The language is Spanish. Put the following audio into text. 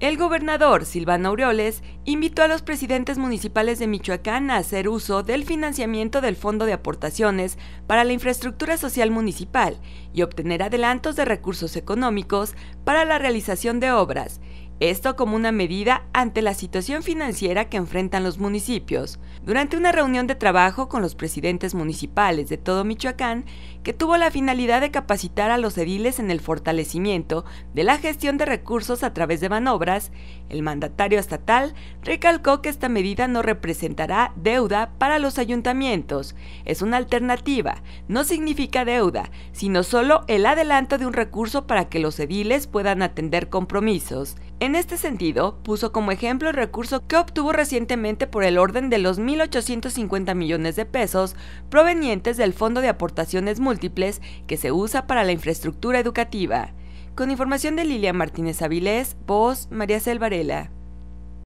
El gobernador Silvano Aureoles invitó a los presidentes municipales de Michoacán a hacer uso del financiamiento del Fondo de Aportaciones para la Infraestructura Social Municipal y obtener adelantos de recursos económicos para la realización de obras, esto como una medida ante la situación financiera que enfrentan los municipios, durante una reunión de trabajo con los presidentes municipales de todo Michoacán, que tuvo la finalidad de capacitar a los ediles en el fortalecimiento de la gestión de recursos a través de manobras, el mandatario estatal recalcó que esta medida no representará deuda para los ayuntamientos, es una alternativa, no significa deuda, sino solo el adelanto de un recurso para que los ediles puedan atender compromisos. En este sentido, puso como ejemplo el recurso que obtuvo recientemente por el orden de los 1.850 millones de pesos provenientes del Fondo de Aportaciones Múltiples que se usa para la infraestructura educativa. Con información de Lilia Martínez Avilés, voz María Selvarela.